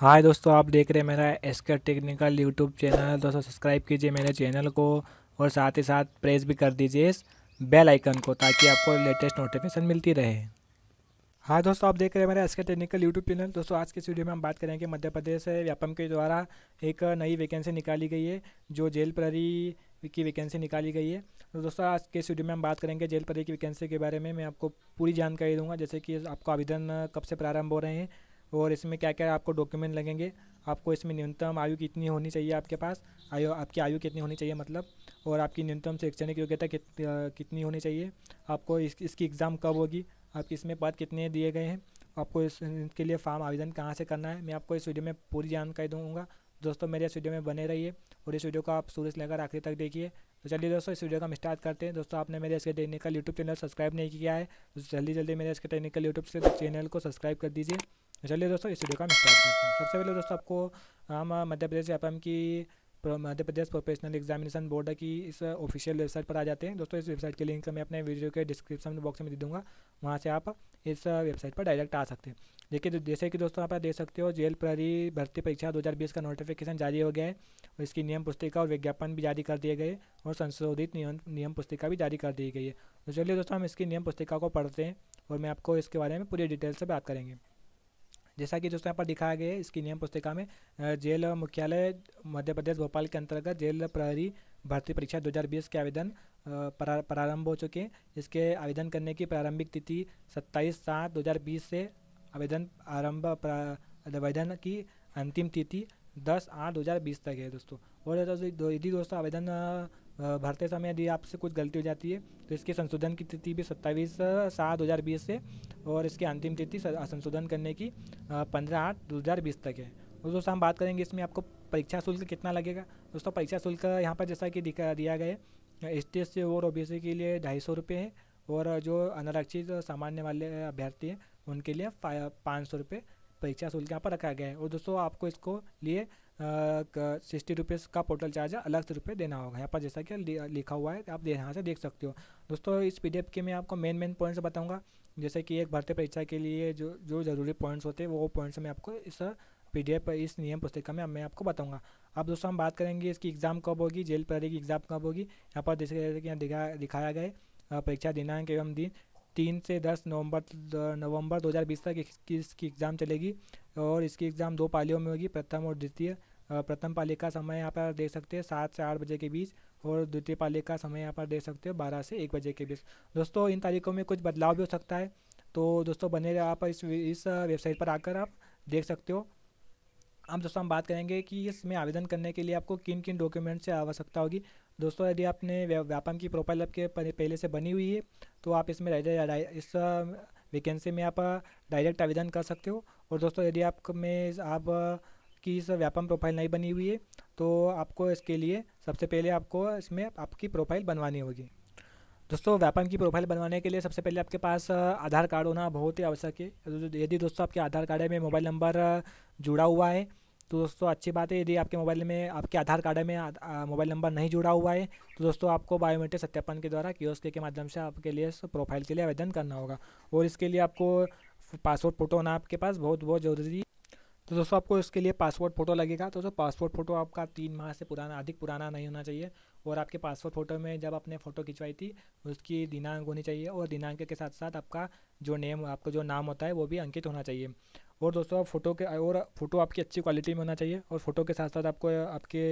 हाय दोस्तों आप देख रहे हैं मेरा एस्कर टेक्निकल यूट्यूब चैनल दोस्तों सब्सक्राइब कीजिए मेरे चैनल को और साथ ही साथ प्रेस भी कर दीजिए इस बेल आइकन को ताकि आपको लेटेस्ट नोटिफिकेशन मिलती रहे हाँ दोस्तों आप देख रहे हैं मेरा एस टेक्निकल यूट्यूब चैनल दोस्तों आज के इस वीडियो में हम बात करेंगे मध्य प्रदेश व्यापम के द्वारा एक नई वैकेंसी निकाली गई है जो जेल प्रहरी की वैकेंसी निकाली गई है तो दोस्तों आज के वीडियो में हम बात करेंगे जेल प्रहरी की वैकेंसी के बारे में मैं आपको पूरी जानकारी दूंगा जैसे कि आपको आवेदन कब से प्रारंभ हो रहे हैं और इसमें क्या क्या आपको डॉक्यूमेंट लगेंगे आपको इसमें न्यूनतम आयु कितनी होनी चाहिए आपके पास आयु आपकी आयु कितनी होनी चाहिए मतलब और आपकी न्यूनतम शैक्षणिक योग्यता कित, कितनी होनी चाहिए आपको इस, इसकी एग्ज़ाम कब होगी आपके इसमें पद कितने दिए गए हैं आपको इस, इसके लिए फॉर्म आवेदन कहाँ से करना है मैं आपको इस वीडियो में पूरी जानकारी दूँगा दोस्तों मेरे इस वीडियो में बने रहिए और इस वीडियो को आप सूरज लेकर आखिरी तक देखिए तो चलिए दोस्तों इस वीडियो का हम स्टार्ट करते हैं दोस्तों आपने मेरे इसके टेक्निकल यूट्यूब चैनल सब्सक्राइब नहीं किया है तो जल्दी जल्दी मेरे इसके टेक्निकल यूट्यूब से चैनल को सब्सक्राइब कर दीजिए तो चलिए दोस्तों इस वीडियो का हम स्टार्ट करते हैं सबसे पहले दोस्तों आपको हम मध्य प्रदेश एफ की Madhya Pradesh professional examination board की इस ऑफिशियल वेबसाइट पर आ जाते हैं दोस्तों इस वेबसाइट के लिंक मैं अपने वीडियो के डिस्क्रिप्शन बॉक्स में दे दूँगा वहाँ से आप इस वेबसाइट पर डायरेक्ट आ सकते हैं देखिए तो जैसे कि दोस्तों आप देख सकते हो जेल प्रहरी भर्ती परीक्षा 2020 का नोटिफिकेशन जारी हो गया है और इसकी नियम पुस्तिका और विज्ञापन भी जारी कर दिए गए और संशोधित नियम नियम पुस्तिका भी जारी कर दी गई है तो चलिए दोस्तों हम इसकी नियम पुस्तिका को पढ़ते हैं और मैं आपको इसके बारे में पूरी डिटेल से बात करेंगे जैसा कि दोस्तों यहाँ पर दिखाया गया है इसकी नियम पुस्तिका में जेल मुख्यालय मध्य प्रदेश भोपाल के अंतर्गत जेल प्रहरी भर्ती परीक्षा 2020 के आवेदन प्रारंभ हो चुके हैं इसके आवेदन करने की प्रारंभिक तिथि 27 सात 2020 से आवेदन आरंभ आवेदन की अंतिम तिथि 10 आठ 2020 तक है दोस्तों और यदि दोस्तों आवेदन भरते समय यदि आपसे कुछ गलती हो जाती है तो इसके संशोधन की तिथि भी सत्ताईस सात दो हज़ार बीस से और इसकी अंतिम तिथि संशोधन करने की पंद्रह आठ दो हज़ार बीस तक है और दोस्तों हम बात करेंगे इसमें आपको परीक्षा शुल्क कितना लगेगा दोस्तों परीक्षा शुल्क यहाँ पर जैसा कि दिखा दिया गया है एस टी एस सी और ओ बी सी के लिए ढाई सौ रुपये है और जो अनारक्षित सामान्य वाले अभ्यर्थी हैं उनके लिए पाँच सौ रुपये परीक्षा शुल्क यहाँ पर रखा गया है और दोस्तों आपको इसको लिए सिक्सटी रुपीज़ का पोर्टल चार्ज अलग से रुपये देना होगा यहाँ पर जैसा कि लिखा हुआ है आप यहाँ से देख सकते हो दोस्तों इस पी के मैं आपको मेन मेन पॉइंट्स बताऊँगा जैसे कि एक भर्ती परीक्षा के लिए जो जो ज़रूरी पॉइंट्स होते हैं वो पॉइंट्स मैं आपको इस पी एफ इस नियम पुस्तिका में मैं आपको बताऊंगा अब दोस्तों हम बात करेंगे इसकी एग्ज़ाम कब होगी जेल प्रहरी की एग्ज़ाम कब होगी यहाँ पर जैसे यहाँ दिखा दिखाया गया परीक्षा दिनांक एवं दिन तीन से दस नवंबर नवंबर 2020 तक इसकी एग्ज़ाम चलेगी और इसकी एग्ज़ाम दो पालियों में होगी प्रथम और द्वितीय प्रथम पाली का समय यहाँ पर देख सकते हैं सात से आठ बजे के बीच और द्वितीय पाली का समय यहाँ पर देख सकते हो बारह से एक बजे के बीच दोस्तों इन तारीखों में कुछ बदलाव भी हो सकता है तो दोस्तों बने रहे आप इस इस वेबसाइट पर आकर आप देख सकते हो अब दोस्तों हम बात करेंगे कि इसमें आवेदन करने के लिए आपको किन किन डॉक्यूमेंट से आवश्यकता होगी दोस्तों यदि आपने व्यापम की प्रोफाइल आपके पहले से बनी हुई है तो आप इसमें इस वैकेंसी में आप डायरेक्ट आवेदन कर सकते हो और दोस्तों यदि आप में आप की इस व्यापम प्रोफाइल नहीं बनी हुई है तो आपको इसके लिए सबसे पहले आपको इसमें आपकी प्रोफाइल बनवानी होगी दोस्तों व्यापम की प्रोफाइल बनवाने के लिए सबसे पहले आपके पास आधार कार्ड होना बहुत ही आवश्यक है यदि दोस्तों आपके आधार कार्ड में मोबाइल नंबर जुड़ा हुआ है तो दोस्तों अच्छी बात है यदि आपके मोबाइल में आपके आधार कार्ड में मोबाइल नंबर नहीं जुड़ा हुआ है तो दोस्तों आपको बायोमेट्रिक सत्यापन के द्वारा कियोस्क के माध्यम से आपके लिए प्रोफाइल के लिए आवेदन करना होगा और इसके लिए आपको पासपोर्ट फ़ोटो होना आपके पास बहुत बहुत ज़रूरी तो दोस्तों आपको इसके लिए पासपोर्ट फ़ोटो लगेगा तो दोस्तों पासपोर्ट फ़ोटो आपका तीन माह से पुराना अधिक पुराना नहीं होना चाहिए और आपके पासपोर्ट फ़ोटो में जब आपने फ़ोटो खिंचवाई थी उसकी दिनांक होनी चाहिए और दिनांक के साथ साथ आपका जो नेम आपका जो नाम होता है वो भी अंकित होना चाहिए और दोस्तों आप फ़ोटो के और फ़ोटो आपकी अच्छी क्वालिटी में होना चाहिए और फ़ोटो के साथ साथ आपको आपके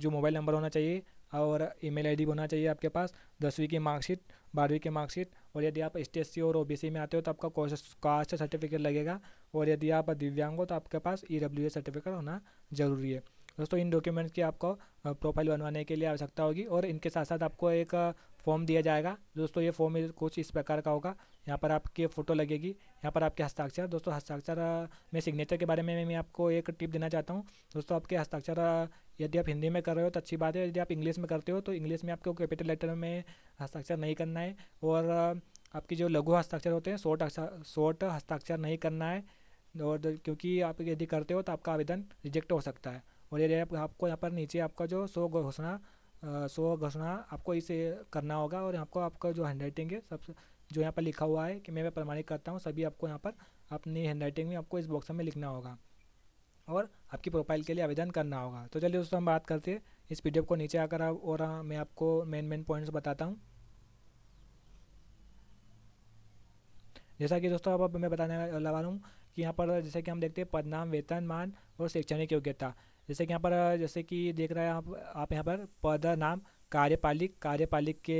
जो मोबाइल नंबर होना चाहिए और ईमेल आईडी होना चाहिए आपके पास दसवीं की मार्कशीट बारहवीं की मार्कशीट और यदि आप एस और ओ में आते हो तो आपका कास्ट सर्टिफिकेट लगेगा और यदि आप दिव्यांग हो तो आपके पास ई सर्टिफिकेट होना ज़रूरी है दोस्तों इन डॉक्यूमेंट्स की आपको प्रोफाइल बनवाने के लिए आवश्यकता होगी और इनके साथ साथ आपको एक फॉर्म दिया जाएगा दोस्तों ये फॉर्म कुछ इस प्रकार का होगा यहाँ पर आपकी फ़ोटो लगेगी यहाँ पर आपके हस्ताक्षर दोस्तों हस्ताक्षर में सिग्नेचर के बारे में मैं आपको एक टिप देना चाहता हूँ दोस्तों आपके हस्ताक्षर यदि आप हिंदी में कर रहे हो तो अच्छी बात है यदि आप इंग्लिश में करते हो तो इंग्लिश में आपको कैपिटल लेटर में हस्ताक्षर नहीं करना है और आपकी जो लघु हस्ताक्षर होते हैं शॉर्ट शॉर्ट हस्ताक्षर नहीं करना है और क्योंकि आप यदि करते हो तो आपका आवेदन रिजेक्ट हो सकता है और ये आपको यहाँ पर नीचे आपका जो सो घोषणा सो घोषणा आपको इसे करना होगा और आपको आपका जो हैंड राइटिंग है सब जो यहाँ पर लिखा हुआ है कि मैं प्रमाणित करता हूँ सभी आपको यहाँ पर अपनी हैंड राइटिंग में आपको इस बॉक्स में लिखना होगा और आपकी प्रोफाइल के लिए आवेदन करना होगा तो चलिए दोस्तों हम बात करते हैं इस पीडीएफ को नीचे आकर आप और हाँ, मैं आपको मेन मेन पॉइंट्स बताता हूँ जैसा कि दोस्तों अब मैं बताने लगा हूँ कि यहाँ पर जैसे कि हम देखते हैं पदनाम वेतन मान और शैक्षणिक योग्यता जैसे कि यहाँ पर जैसे कि देख रहे हैं आप आप यहाँ पर पद नाम कार्यपालिक कार्यपालिक के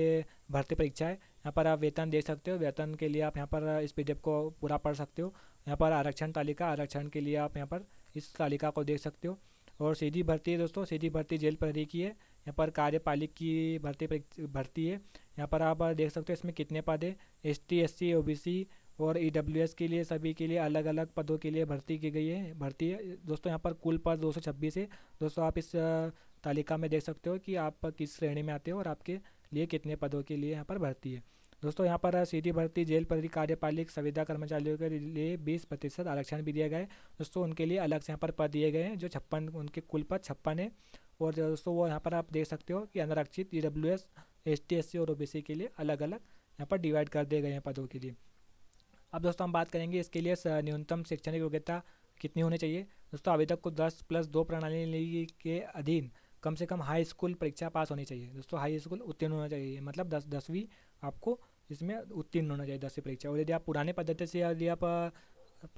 भर्ती परीक्षा है यहाँ पर आप वेतन देख सकते हो वेतन के लिए आप यहाँ पर इस पी को पूरा पढ़ सकते हो यहाँ पर आरक्षण तालिका आरक्षण के लिए आप यहाँ पर इस तालिका को देख सकते हो और सीधी भर्ती है दोस्तों सीधी भर्ती जेल प्रहरी की है यहाँ पर कार्यपालिक की भर्ती भर्ती है यहाँ पर आप देख सकते हो इसमें कितने पद है S T S C O B C और ई के लिए सभी के लिए अलग अलग पदों के लिए भर्ती की गई है भर्ती है दोस्तों यहाँ पर कुल पद दो है दोस्तों आप इस तालिका में देख सकते हो कि आप किस श्रेणी में आते हो और आपके लिए कितने पदों के लिए यहाँ पर भर्ती है दोस्तों यहाँ पर सीधी भर्ती जेल पद कार्यपालिक संविदा कर्मचारियों के लिए बीस प्रतिशत आरक्षण भी दिया गया है दोस्तों उनके लिए अलग से यहाँ पर पद दिए गए हैं जो छप्पन उनके कुल पद छप्पन है और दोस्तों वो यहाँ पर आप देख सकते हो कि अनारक्षित E W S S T S C और ओ बी सी के लिए अलग अलग यहाँ पर डिवाइड कर दिए गए हैं पदों के लिए अब दोस्तों हम बात करेंगे इसके लिए न्यूनतम शैक्षणिक योग्यता कितनी होनी चाहिए दोस्तों आवेदक को दस प्लस दो प्रणाली के अधीन कम से कम हाई स्कूल परीक्षा पास होनी चाहिए दोस्तों हाई स्कूल उत्तीर्ण होना चाहिए मतलब दस दसवीं आपको इसमें उत्तीर्ण होना चाहिए दसवीं परीक्षा और यदि आप पुराने पद्धति से यदि आप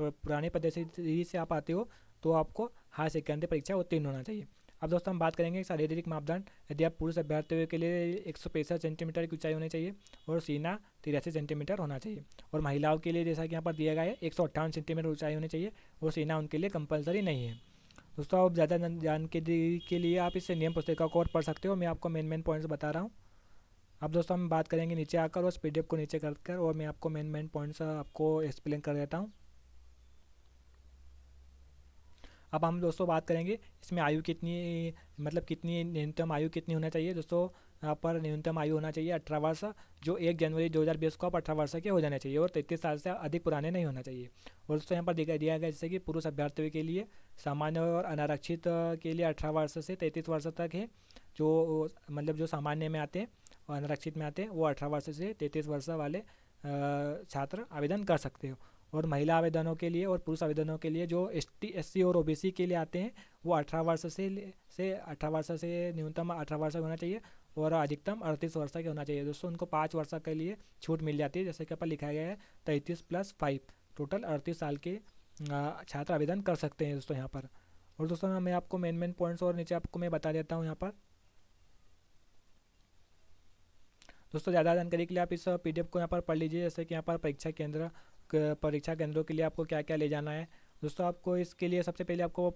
पुराने पद्धति से आप आते हो तो आपको हाई सेकेंडरी परीक्षा उत्तीर्ण होना चाहिए अब दोस्तों हम बात करेंगे शारीरिक मापदंड यदि आप पुरुष अभ्यर्थियों के लिए एक सेंटीमीटर की ऊंचाई होनी चाहिए और सीना तिरासी सेंटीमीटर होना चाहिए और महिलाओं के लिए जैसा कि यहाँ पर दिया गया है एक सेंटीमीटर ऊंचाई होनी चाहिए और सीना उनके लिए कंपलसरी नहीं है दोस्तों अब ज़्यादा जानकारी के लिए आप इस नियम पुस्तिका को और पढ़ सकते हो मैं आपको मेन मेन पॉइंट्स बता रहा हूँ अब दोस्तों हम बात करेंगे नीचे आकर और स्पीडअप को नीचे कर कर और मैं आपको मेन मेन पॉइंट्स आपको एक्सप्लेन कर देता हूँ अब हम दोस्तों बात करेंगे इसमें आयु कितनी मतलब कितनी न्यूनतम आयु कितनी होना चाहिए दोस्तों यहाँ पर न्यूनतम आयु होना चाहिए अठारह वर्ष जो एक जनवरी बीस को आप अठारह वर्ष के हो जाने चाहिए और तैंतीस साल से अधिक पुराने नहीं होना चाहिए और दोस्तों यहाँ पर दिखाई दिया गया जैसे कि पुरुष अभ्यर्थियों के लिए सामान्य और अनारक्षित के लिए अठारह वर्ष से तैंतीस वर्ष तक है जो मतलब जो सामान्य में आते हैं और अनारक्षित में आते हैं वो अठारह वर्ष से तैंतीस वर्ष वाले छात्र आवेदन कर सकते हो और महिला आवेदनों के लिए और पुरुष आवेदनों के लिए जो एस टी और ओबीसी के लिए आते हैं वो अठारह वर्ष से से अठारह वर्ष से न्यूनतम अठारह वर्ष होना चाहिए और अधिकतम अड़तीस वर्ष के होना चाहिए दोस्तों उनको पाँच वर्ष के लिए छूट मिल जाती है जैसे कि ऊपर लिखा गया है तैंतीस प्लस फाइव टोटल अड़तीस साल के छात्र आवेदन कर सकते हैं दोस्तों यहाँ पर और दोस्तों मैं आपको मेन मेन पॉइंट्स और नीचे आपको मैं बता देता हूँ यहाँ पर दोस्तों ज़्यादा जानकारी के लिए आप इस पीडीएफ को यहाँ पर पढ़ लीजिए जैसे कि यहाँ पर परीक्षा केंद्र परीक्षा केंद्रों के लिए आपको क्या क्या ले जाना है दोस्तों आपको इसके लिए सबसे पहले आपको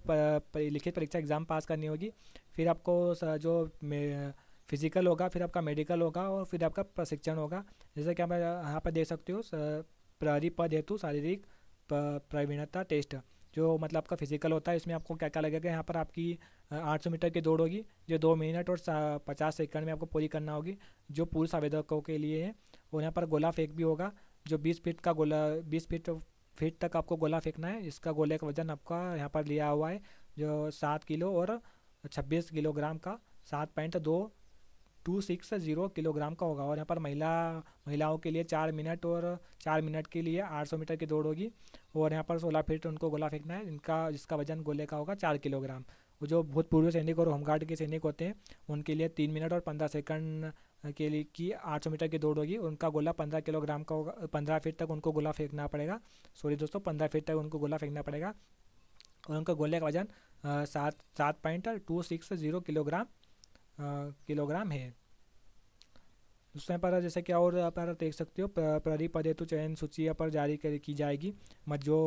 लिखित परीक्षा एग्ज़ाम पास करनी होगी फिर आपको जो फिजिकल होगा फिर आपका मेडिकल होगा और फिर आपका प्रशिक्षण होगा जैसे कि आप यहाँ पर देख सकते हो प्रहरी पद हेतु शारीरिक प्रवीणता टेस्ट जो मतलब आपका फिजिकल होता है इसमें आपको क्या क्या लगेगा यहाँ पर आपकी 800 मीटर की दौड़ होगी जो दो मिनट और पचास सेकंड में आपको पूरी करना होगी जो पुरुष आवेदकों के लिए है और यहाँ पर गोला फेंक भी होगा जो बीस फीट का गोला बीस फीट फीट तक आपको गोला फेंकना है इसका गोले का वजन आपका यहाँ पर लिया हुआ है जो सात किलो और छब्बीस किलोग्राम का सात पॉइंट दो टू सिक्स जीरो किलोग्राम का होगा और यहाँ पर महिला महिलाओं के लिए चार मिनट और चार मिनट के लिए आठ सौ मीटर की दौड़ होगी और यहाँ पर सोलह फीट उनको गोला फेंकना है इनका जिसका वजन गोले का होगा चार किलोग्राम जो भूतपूर्व सैनिक और होमगार्ड के सैनिक होते हैं उनके लिए तीन मिनट और पंद्रह सेकंड के लिए की आठ सौ मीटर की दौड़ होगी उनका गोला पंद्रह किलोग्राम का होगा पंद्रह फीट तक उनको गोला फेंकना पड़ेगा सॉरी दोस्तों पंद्रह फीट तक उनको गोला फेंकना पड़ेगा और उनका गोले का वजन सात सात point two six zero kilogram kilogram है दूसरे पर जैसे कि और आप देख सकते हो परिपदेतु चयन सूची पर जारी की जाएगी जो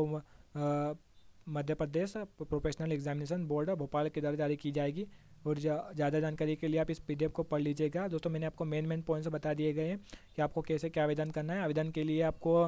Madhya Pradesh professional examination board Bhopal के द्वारा जारी की जाएगी और ज़्यादा जा, जानकारी के लिए आप इस पी को पढ़ लीजिएगा दोस्तों मैंने आपको मेन मेन पॉइंट्स बता दिए गए हैं कि आपको कैसे क्या आवेदन करना है आवेदन के लिए आपको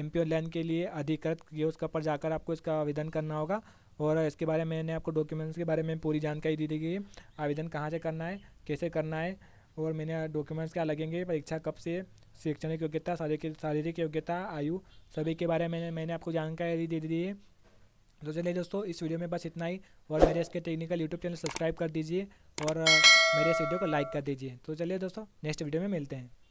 एम पी लैन के लिए अधिकृत उसका पर जाकर आपको इसका आवेदन करना होगा और इसके बारे में मैंने आपको डॉक्यूमेंट्स के बारे में पूरी जानकारी दी दी गई है आवेदन कहाँ से करना है कैसे करना है और मैंने डॉक्यूमेंट्स क्या लगेंगे परीक्षा कब से शैक्षणिक योग्यता शारीरिक योग्यता आयु सभी के बारे में मैंने आपको जानकारी दे दी है तो चलिए दोस्तों इस वीडियो में बस इतना ही और मेरे इसके टेक्निकल यूट्यूब चैनल सब्सक्राइब कर दीजिए और मेरे इस वीडियो को लाइक कर दीजिए तो चलिए दोस्तों नेक्स्ट वीडियो में मिलते हैं